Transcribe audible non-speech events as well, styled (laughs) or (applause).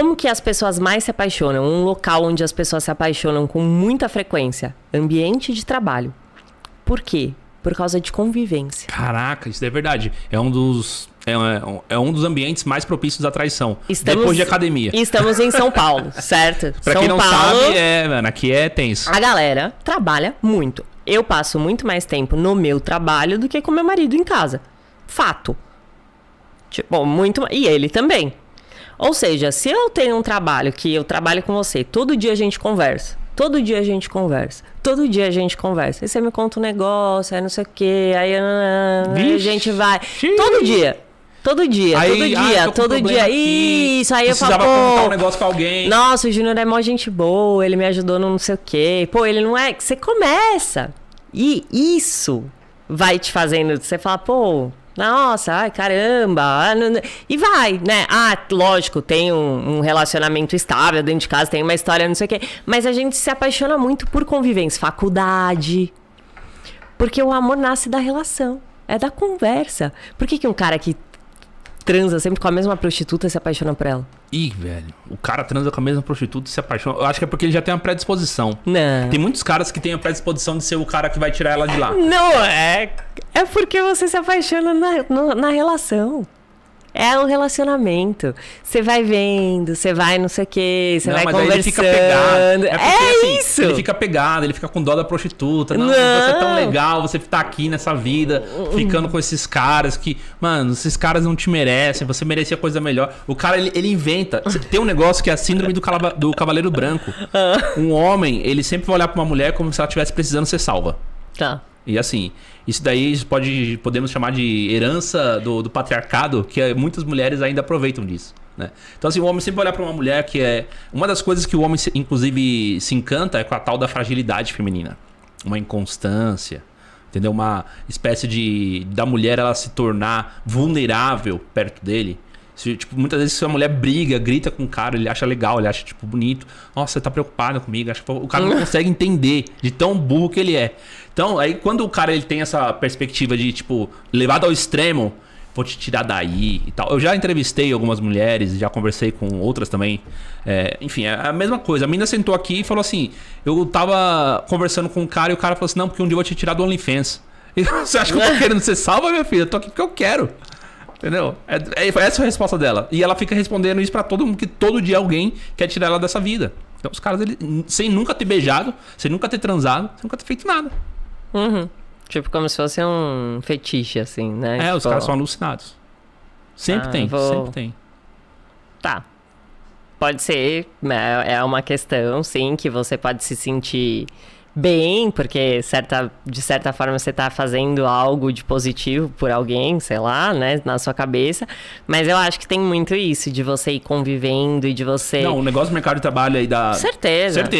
Como que as pessoas mais se apaixonam? Um local onde as pessoas se apaixonam com muita frequência: ambiente de trabalho. Por quê? Por causa de convivência. Caraca, isso é verdade. É um dos é, é, é um dos ambientes mais propícios à traição. Estamos, depois de academia. Estamos em São Paulo, (laughs) certo? pra São quem não Paulo, sabe, é, mano, aqui é tenso. A galera trabalha muito. Eu passo muito mais tempo no meu trabalho do que com meu marido em casa. Fato. Tipo, muito. E ele também. Ou seja, se eu tenho um trabalho que eu trabalho com você, todo dia a gente conversa. Todo dia a gente conversa. Todo dia a gente conversa. Aí você me conta um negócio, aí não sei o quê, aí ah, ah, ah, a gente vai. Todo dia. Todo dia, aí, todo dia, todo um dia. Aqui. Isso, aí Precisava eu falo. Precisava contar um negócio pra alguém. Nossa, o Júnior é mó gente boa, ele me ajudou no não sei o quê. Pô, ele não é. Você começa. E isso vai te fazendo. Você fala, pô, nossa, ai, caramba. E vai, né? Ah, lógico, tem um, um relacionamento estável dentro de casa, tem uma história, não sei o quê. Mas a gente se apaixona muito por convivência, faculdade. Porque o amor nasce da relação. É da conversa. Por que, que um cara que transa sempre com a mesma prostituta e se apaixona por ela. Ih, velho, o cara transa com a mesma prostituta e se apaixona. Eu acho que é porque ele já tem uma predisposição. Não. Tem muitos caras que têm a predisposição de ser o cara que vai tirar ela de lá. Não, é. É porque você se apaixona na, na, na relação. É um relacionamento. Você vai vendo, você vai não sei o quê, você vai mas conversando. Ele fica pegado. É, porque, é assim, isso. Ele fica pegado, ele fica com dó da prostituta. Não, não, você é tão legal, você tá aqui nessa vida, ficando com esses caras que, mano, esses caras não te merecem, você merecia coisa melhor. O cara, ele, ele inventa. Tem um negócio que é a síndrome do, do cavaleiro branco. Ah. Um homem, ele sempre vai olhar pra uma mulher como se ela estivesse precisando ser salva. Tá. E assim, isso daí pode, podemos chamar de herança do, do patriarcado, que é, muitas mulheres ainda aproveitam disso. Né? Então, assim, o homem sempre olha para uma mulher que é. Uma das coisas que o homem, inclusive, se encanta é com a tal da fragilidade feminina. Uma inconstância, entendeu? Uma espécie de. da mulher ela se tornar vulnerável perto dele. Se, tipo, muitas vezes se a mulher briga, grita com o cara, ele acha legal, ele acha, tipo, bonito. Nossa, você tá preocupada comigo. o cara não (laughs) consegue entender de tão burro que ele é. Então, aí quando o cara ele tem essa perspectiva de, tipo, levado ao extremo, vou te tirar daí e tal. Eu já entrevistei algumas mulheres, já conversei com outras também. É, enfim, é a mesma coisa. A mina sentou aqui e falou assim: eu tava conversando com um cara e o cara falou assim: não, porque um dia eu vou te tirar do OnlyFans. (laughs) você acha que eu tô (laughs) querendo ser salva, minha filha? Eu tô aqui porque eu quero. Entendeu? É, é, essa é a resposta dela. E ela fica respondendo isso para todo mundo, que todo dia alguém quer tirar ela dessa vida. Então os caras, eles sem nunca ter beijado, sem nunca ter transado, sem nunca ter feito nada. Uhum. Tipo, como se fosse um fetiche, assim, né? É, tipo... os caras são alucinados. Sempre ah, tem, vou... sempre tem. Tá. Pode ser, né, é uma questão, sim, que você pode se sentir bem, porque certa, de certa forma você está fazendo algo de positivo por alguém, sei lá, né, na sua cabeça. Mas eu acho que tem muito isso de você ir convivendo e de você. Não, o negócio do mercado de trabalho aí da. Certeza. Certeza.